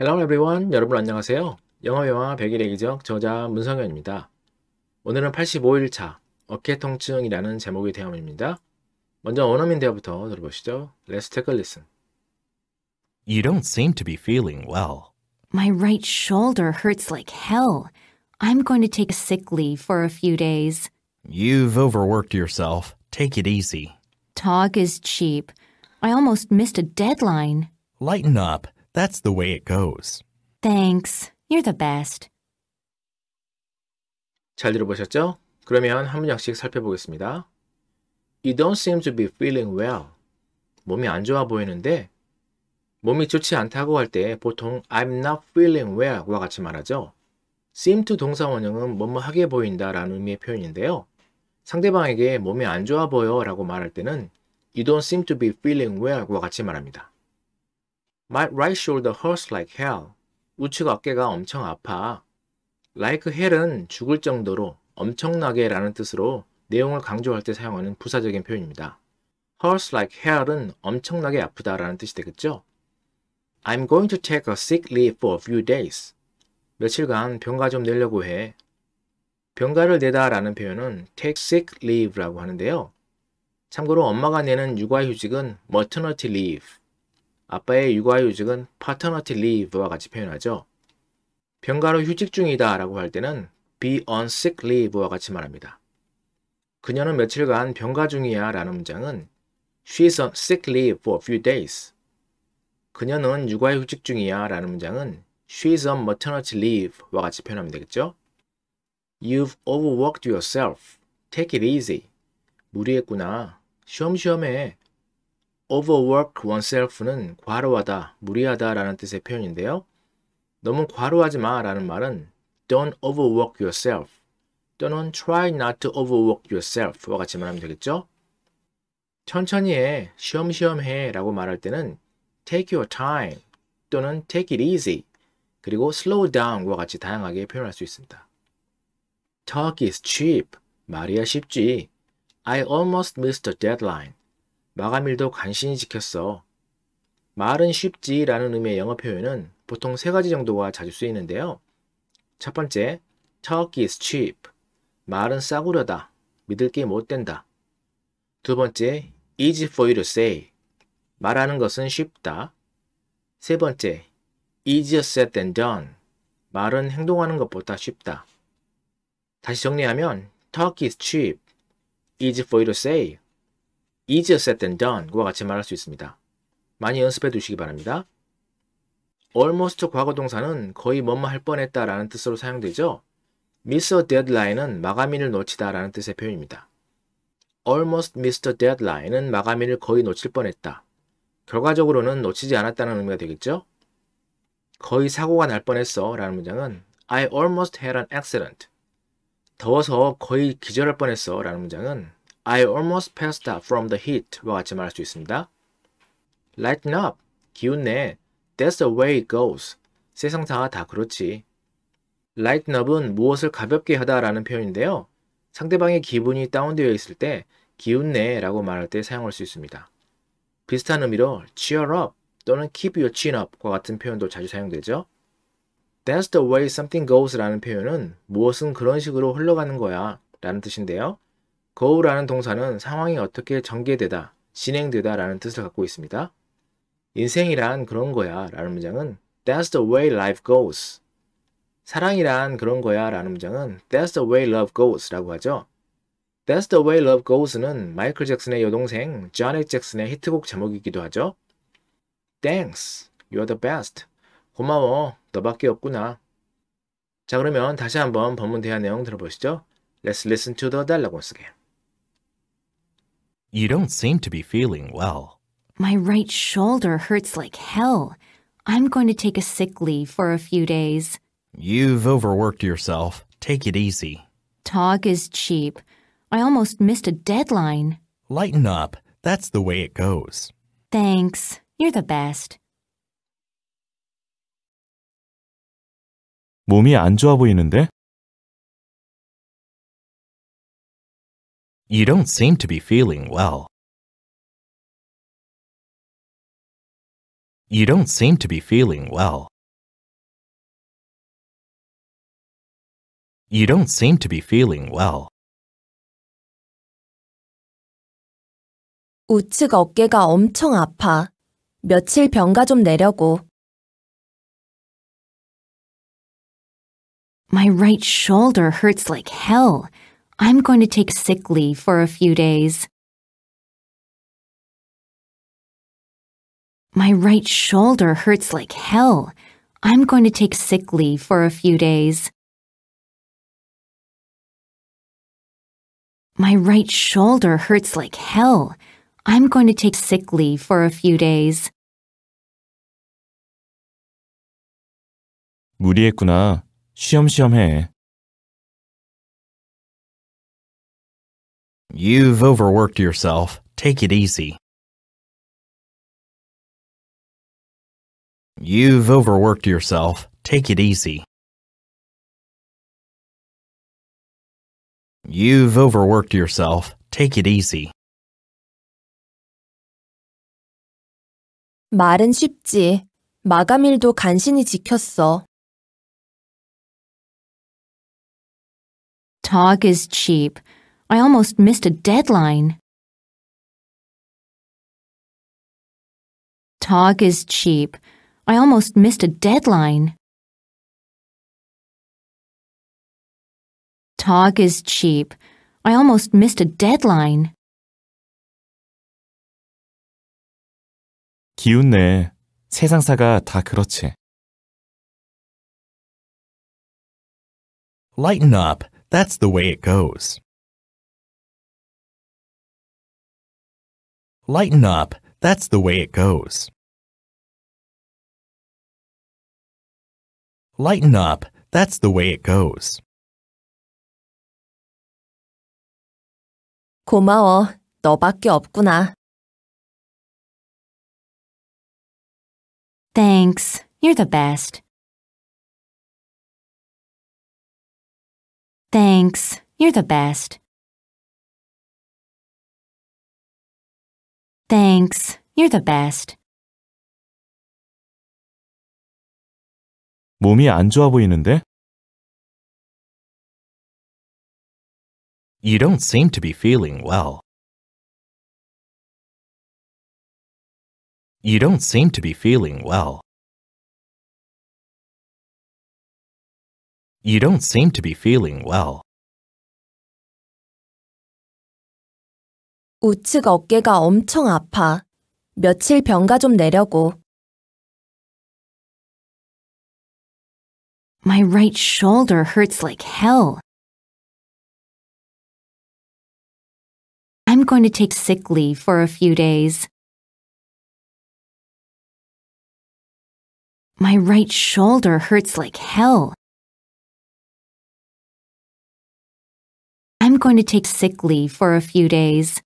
Hello everyone. 여러분 안녕하세요. 영어 영화 100일 얘기적 저자 문성현입니다. 오늘은 85일차 어깨 통증이라는 제목의 대화입니다. 먼저 원어민 대화부터 들어보시죠. Let's take a listen. You don't seem to be feeling well. My right shoulder hurts like hell. I'm going to take a sick leave for a few days. You've overworked yourself. Take it easy. Talk is cheap. I almost missed a deadline. Lighten up. That's the way it goes. Thanks. You're the best. 잘 들어보셨죠? 그러면 한 문장씩 살펴보겠습니다. You don't seem to be feeling well. 몸이 안 좋아 보이는데 몸이 좋지 않다고 할 때 보통 I'm not feeling well과 같이 말하죠. seem to 동사원형은 뭐뭐 하게 보인다 라는 의미의 표현인데요. 상대방에게 몸이 안 좋아 보여 라고 말할 때는 You don't seem to be feeling well과 같이 말합니다. My right shoulder hurts like hell. 우측 어깨가 엄청 아파. Like hell은 죽을 정도로 엄청나게 라는 뜻으로 내용을 강조할 때 사용하는 부사적인 표현입니다. hurts like hell은 엄청나게 아프다 라는 뜻이 되겠죠? I'm going to take a sick leave for a few days. 며칠간 병가 좀 내려고 해. 병가를 내다 라는 표현은 take sick leave라고 하는데요. 참고로 엄마가 내는 육아휴직은 maternity leave, 아빠의 육아 휴직은 paternity leave와 같이 표현하죠. 병가로 휴직 중이다 라고 할 때는 be on sick leave와 같이 말합니다. 그녀는 며칠간 병가 중이야 라는 문장은 she's on sick leave for a few days. 그녀는 육아휴직 중이야 라는 문장은 she's on maternity leave와 같이 표현하면 되겠죠. You've overworked yourself. Take it easy. 무리했구나. 쉬엄쉬엄해. overwork oneself는 과로하다, 무리하다 라는 뜻의 표현인데요. 너무 과로하지 마 라는 말은 don't overwork yourself 또는 try not to overwork yourself 와 같이 말하면 되겠죠. 천천히 해, 쉬엄쉬엄 해 라고 말할 때는 take your time 또는 take it easy 그리고 slow down과 같이 다양하게 표현할 수 있습니다. Talk is cheap. 말이야 쉽지. I almost missed the deadline. 마감일도 간신히 지켰어. 말은 쉽지 라는 의미의 영어 표현은 보통 세 가지 정도가 자주 쓰이는데요. 첫 번째, t a l k is cheap. 말은 싸구려다. 믿을 게 못 된다. 두 번째, easy for you to say. 말하는 것은 쉽다. 세 번째, easier said than done. 말은 행동하는 것보다 쉽다. 다시 정리하면, t a l k is cheap. easy for you to say. easier said than done과 같이 말할 수 있습니다. 많이 연습해 두시기 바랍니다. almost 과거 동사는 거의 뭐뭐 할 뻔했다 라는 뜻으로 사용되죠. miss a deadline은 마감일을 놓치다 라는 뜻의 표현입니다. almost missed a deadline은 마감일을 거의 놓칠 뻔했다. 결과적으로는 놓치지 않았다는 의미가 되겠죠. 거의 사고가 날 뻔했어 라는 문장은 I almost had an accident. 더워서 거의 기절할 뻔했어 라는 문장은 I almost passed out from the heat와 같이 말할 수 있습니다. Lighten up. 기운내. That's the way it goes. 세상 상하다 그렇지. Lighten up은 무엇을 가볍게 하다라는 표현인데요. 상대방의 기분이 다운되어 있을 때 기운내라고 말할 때 사용할 수 있습니다. 비슷한 의미로 cheer up 또는 keep your chin up과 같은 표현도 자주 사용되죠. That's the way something goes라는 표현은 무엇은 그런 식으로 흘러가는 거야 라는 뜻인데요. go라는 동사는 상황이 어떻게 전개되다, 진행되다 라는 뜻을 갖고 있습니다. 인생이란 그런 거야 라는 문장은 That's the way life goes. 사랑이란 그런 거야 라는 문장은 That's the way love goes 라고 하죠. That's the way love goes는 마이클 잭슨의 여동생 자넷 잭슨의 히트곡 제목이기도 하죠. Thanks, you're the best. 고마워, 너밖에 없구나. 자 그러면 다시 한번 본문 대화 내용 들어보시죠. Let's listen to the dialogue once again. You don't seem to be feeling well. My right shoulder hurts like hell. I'm going to take a sick leave for a few days. You've overworked yourself. Take it easy. Talk is cheap. I almost missed a deadline. Lighten up. That's the way it goes. Thanks. You're the best. 몸이 안 좋아 보이는데? You don't seem to be feeling well. You don't seem to be feeling well. You don't seem to be feeling well. 우측 어깨가 엄청 아파. 며칠 병가 좀 내려고. My right shoulder hurts like hell. I'm going to take sick leave for a few days. My right shoulder hurts like hell. I'm going to take sick leave for a few days. My right shoulder hurts like hell. I'm going to take sick leave for a few days. 무리했구나. 쉬엄쉬엄 You've overworked yourself. Take it easy. You've overworked yourself. Take it easy. You've overworked yourself. Take it easy. 말은 쉽지. 마감일도 간신히 지켰어. Talk is cheap. I almost missed a deadline. Talk is cheap. I almost missed a deadline. Talk is cheap. I almost missed a deadline. 기운내. 세상사가 다 그렇지. Lighten up. That's the way it goes. Lighten up. That's the way it goes. Lighten up. That's the way it goes. 고마워. 너밖에 없구나. Thanks. You're the best. Thanks. You're the best. Thanks. You're the best. 몸이 안 좋아 보이는데? You don't seem to be feeling well. You don't seem to be feeling well. You don't seem to be feeling well. 우측 어깨가 엄청 아파. 며칠 병가 좀 내려고. My right shoulder hurts like hell. I'm going to take sick leave for a few days. My right shoulder hurts like hell. I'm going to take sick leave for a few days.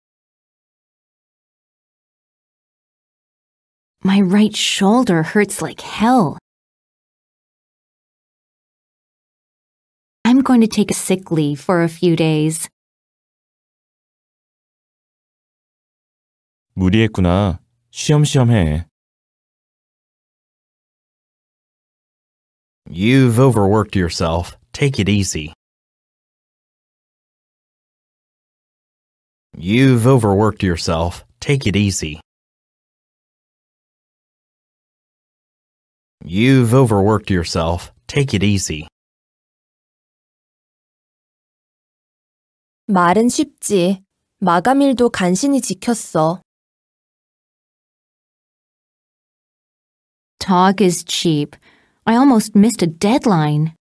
My right shoulder hurts like hell. I'm going to take a sick leave for a few days. 무리했구나 해. You've overworked yourself. Take it easy. You've overworked yourself. Take it easy. You've overworked yourself. Take it easy. 말은 쉽지. 마감일도 간신히 지켰어. Talk is cheap. I almost missed a deadline.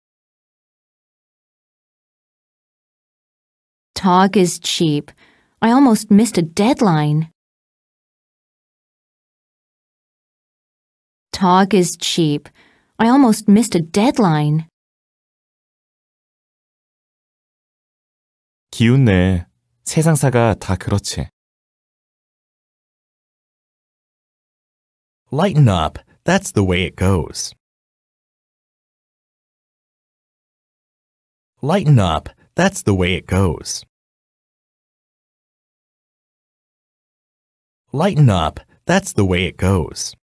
Talk is cheap. I almost missed a deadline. Talk is cheap. I almost missed a deadline. 기운내. 세상사가 다 그렇지. Lighten up. That's the way it goes. Lighten up. That's the way it goes. Lighten up. That's the way it goes.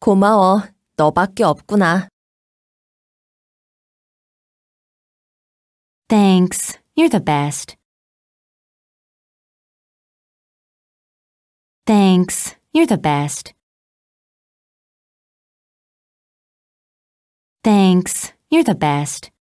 고마워. 너밖에 없구나. Thanks. You're the best. Thanks. You're the best. Thanks. You're the best.